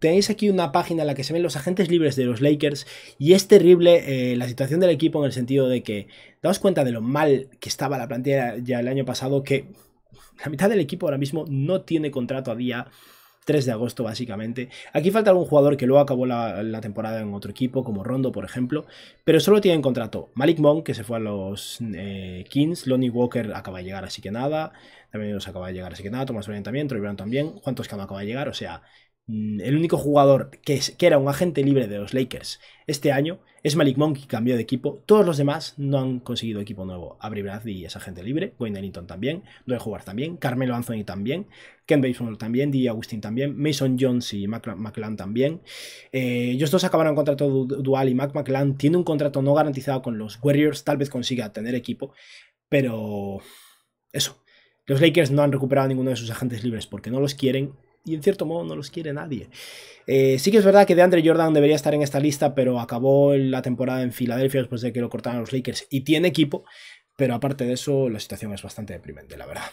Tenéis aquí una página en la que se ven los agentes libres de los Lakers y es terrible eh, la situación del equipo en el sentido de que daos cuenta de lo mal que estaba la plantilla ya el año pasado, que la mitad del equipo ahora mismo no tiene contrato a día 3 de agosto básicamente. Aquí falta algún jugador que luego acabó la, temporada en otro equipo, como Rondo por ejemplo, pero solo tienen contrato Malik Monk que se fue a los eh, Kings, Lonnie Walker acaba de llegar así que nada, también nos acaba de llegar así que nada, Thomas Bryant también, Troy Brown también, que no acaba de llegar, o sea... Mm, el único jugador que, que, era un agente libre de los Lakers este año es Malik Monk, que cambió de equipo. Todos los demás no han conseguido equipo nuevo. Avery Bradley es agente libre, Wayne Ellington también, Doe jugar también, Carmelo Anthony también, Ken Bateson también, D. Agustin también, Mason Jones y Mac también. Eh, ellos dos acabaron contrato dual y Mac tiene un contrato no garantizado con los Warriors, tal vez consiga tener equipo, pero eso. Los Lakers no han recuperado ninguno de sus agentes libres porque no los quieren y en cierto modo no los quiere nadie. Eh, sí que es verdad que DeAndre Jordan debería estar en esta lista, pero acabó la temporada en Filadelfia después de que lo cortaran los Lakers y tiene equipo, pero aparte de eso la situación es bastante deprimente, la verdad.